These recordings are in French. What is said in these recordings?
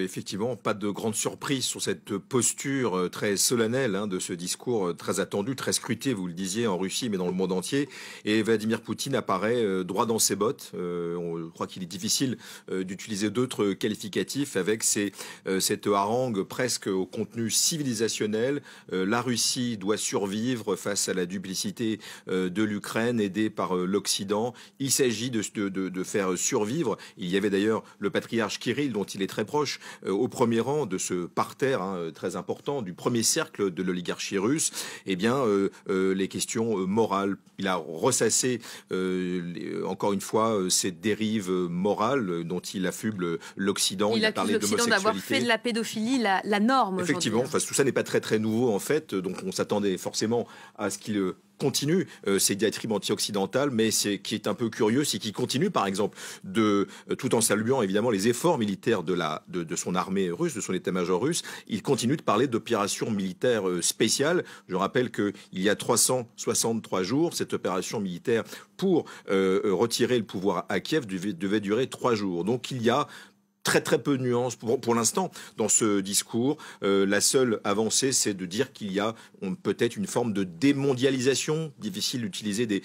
Effectivement, pas de grande surprise sur cette posture euh, très solennelle hein, de ce discours euh, très attendu, très scruté, vous le disiez, en Russie, mais dans le monde entier. Et Vladimir Poutine apparaît euh, droit dans ses bottes. on croit qu'il est difficile d'utiliser d'autres qualificatifs avec cette harangue presque au contenu civilisationnel. la Russie doit survivre face à la duplicité de l'Ukraine, aidée par l'Occident. Il s'agit de, de faire survivre. Il y avait d'ailleurs le patriarche Kirill, dont il est très proche, euh, au premier rang de ce parterre hein, euh, très important du premier cercle de l'oligarchie russe, eh bien euh, les questions morales. Il a ressassé encore une fois ces dérives morales dont il affuble l'Occident. Il, il, a parlé d'avoir fait de la pédophilie la, norme. Effectivement, hein. tout ça n'est pas très très nouveau en fait, donc on s'attendait forcément à ce qu'il continue ses euh, ces diatribes anti-occidentales, mais ce qui est un peu curieux, c'est qu'il continue, par exemple, de, euh, tout en saluant évidemment les efforts militaires de, son armée russe, de son état-major russe, il continue de parler d'opérations militaires euh, spéciales. Je rappelle qu'il y a 363 jours, cette opération militaire pour retirer le pouvoir à Kiev devait durer trois jours. Donc il y a très très peu de nuances pour, pour l'instant dans ce discours. Euh, la seule avancée, c'est de dire qu'il y a peut-être une forme de démondialisation, difficile d'utiliser des,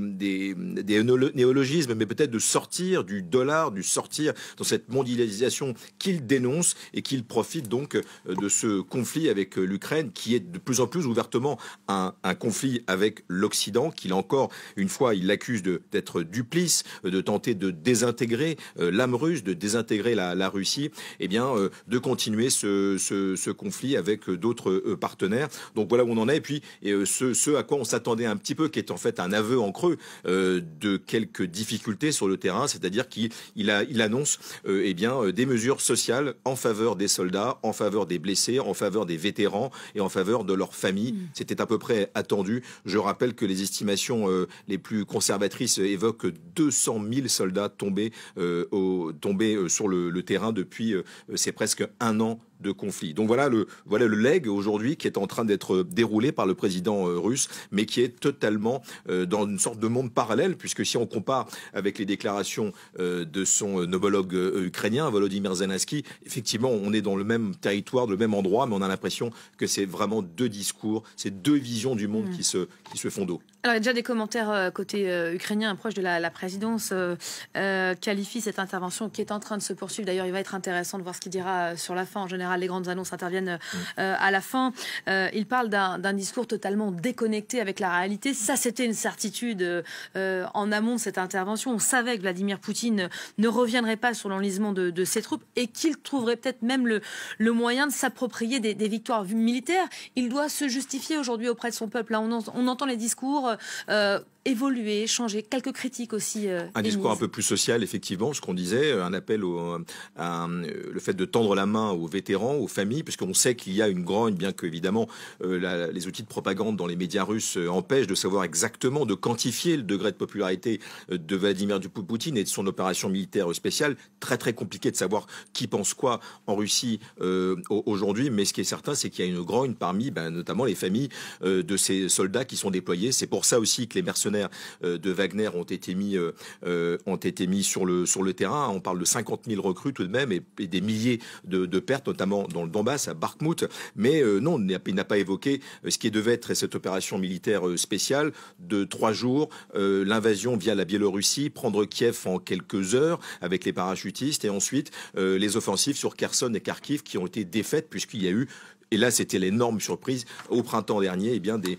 néologismes, mais peut-être de sortir du dollar, du sortir dans cette mondialisation qu'il dénonce et qu'il profite donc euh, de ce conflit avec euh, l'Ukraine qui est de plus en plus ouvertement un, un conflit avec l'Occident, qu'il encore une fois il l'accuse d'être duplice, de tenter de désintégrer l'âme russe, de désintégrer la, Russie et eh bien, euh, de continuer ce, ce, conflit avec euh, d'autres euh, partenaires. Donc voilà où on en est. Et puis ce, ce, à quoi on s'attendait un petit peu, qui est en fait un aveu en creux de quelques difficultés sur le terrain, c'est-à-dire qu'il il annonce eh bien, des mesures sociales en faveur des soldats, en faveur des blessés, en faveur des vétérans et en faveur de leurs familles. Mm. C'était à peu près attendu. Je rappelle que les estimations les plus conservatrices évoquent 200 000 soldats tombés, au, tombés sur le le, terrain depuis euh, c'est presque un an de conflit. Donc voilà le, voilà le leg aujourd'hui qui est en train d'être euh, déroulé par le président euh, russe, mais qui est totalement dans une sorte de monde parallèle, puisque si on compare avec les déclarations de son homologue ukrainien, Volodymyr Zelensky, effectivement, on est dans le même territoire, le même endroit, mais on a l'impression que c'est vraiment deux discours, c'est deux visions du monde mm. qui, se, qui se font d'eau. Alors, il y a déjà des commentaires euh, côté euh, ukrainien, proche de la, présidence, euh, euh, qualifie cette intervention qui est en train de se poursuivre. D'ailleurs, il va être intéressant de voir ce qu'il dira sur la fin. En général, les grandes annonces interviennent à la fin. il parle d'un discours totalement déconnecté avec la réalité. Ça, c'était une certitude en amont de cette intervention. On savait que Vladimir Poutine ne reviendrait pas sur l'enlisement de, ses troupes et qu'il trouverait peut-être même le, le, moyen de s'approprier des, victoires militaires. Il doit se justifier aujourd'hui auprès de son peuple. Là, on entend les discours. 呃。évoluer, changer, quelques critiques aussi. Euh, un discours un peu plus social, effectivement, ce qu'on disait, euh, un appel au, euh, le fait de tendre la main aux vétérans, aux familles, puisqu'on sait qu'il y a une grogne, bien qu'évidemment les outils de propagande dans les médias russes empêchent de savoir exactement, de quantifier le degré de popularité de Vladimir Poutine et de son opération militaire spéciale. Très très compliqué de savoir qui pense quoi en Russie aujourd'hui, mais ce qui est certain, c'est qu'il y a une grogne parmi ben, notamment les familles de ces soldats qui sont déployés. C'est pour ça aussi que les mercenaires euh, de Wagner ont été mis, euh, euh, ont été mis sur, le, sur le terrain. On parle de 50 000 recrues tout de même et, des milliers de, pertes, notamment dans le Donbass, à Barkmout. Mais non, il n'a pas évoqué ce qui devait être cette opération militaire spéciale de trois jours, l'invasion via la Biélorussie, prendre Kiev en quelques heures avec les parachutistes et ensuite les offensives sur Kherson et Kharkiv qui ont été défaites puisqu'il y a eu et là, c'était l'énorme surprise au printemps dernier, et eh bien, des,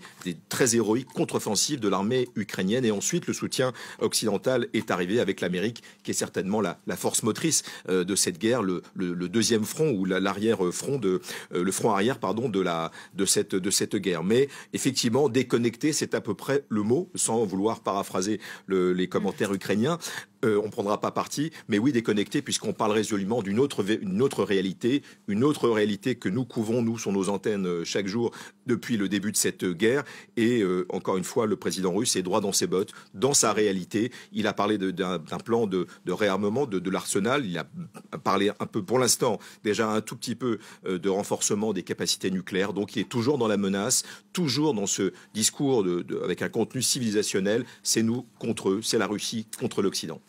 très héroïques contre-offensives de l'armée ukrainienne. Et ensuite, le soutien occidental est arrivé avec l'Amérique, qui est certainement la, force motrice euh, de cette guerre, le, deuxième front ou l'arrière-front de euh, le front arrière, pardon, de cette de cette guerre. Mais effectivement, déconnecter, c'est à peu près le mot, sans vouloir paraphraser les commentaires ukrainiens. Euh, on ne prendra pas parti, mais oui, déconnecté, puisqu'on parle résolument d'une autre, réalité, une autre réalité que nous couvons, nous, sur nos antennes euh, chaque jour depuis le début de cette euh, guerre. Et encore une fois, le président russe est droit dans ses bottes, dans sa réalité. Il a parlé d'un plan de, réarmement de, l'arsenal, il a parlé un peu, pour l'instant, déjà un tout petit peu de renforcement des capacités nucléaires. Donc il est toujours dans la menace, toujours dans ce discours avec un contenu civilisationnel. C'est nous contre eux, c'est la Russie contre l'Occident.